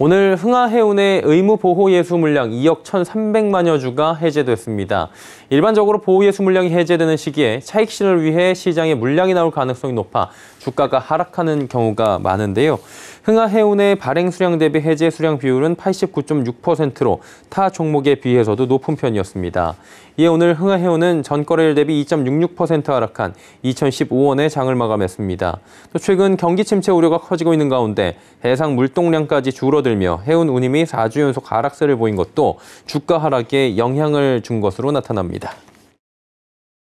오늘 흥하해운의 의무 보호 예수 물량 2억 1,300만여 주가 해제됐습니다. 일반적으로 보호 예수 물량이 해제되는 시기에 차익 실을 위해 시장에 물량이 나올 가능성이 높아 주가가 하락하는 경우가 많은데요. 흥하해운의 발행 수량 대비 해제 수량 비율은 89.6%로 타 종목에 비해서도 높은 편이었습니다. 이에 오늘 흥하해운은 전 거래일 대비 2.66% 하락한 2015원에 장을 마감했습니다. 또 최근 경기 침체 우려가 커지고 있는 가운데 해상 물동량까지 줄어 줄어들며 해운 운임이 4주 연속 하락세를 보인 것도 주가 하락에 영향을 준 것으로 나타납니다.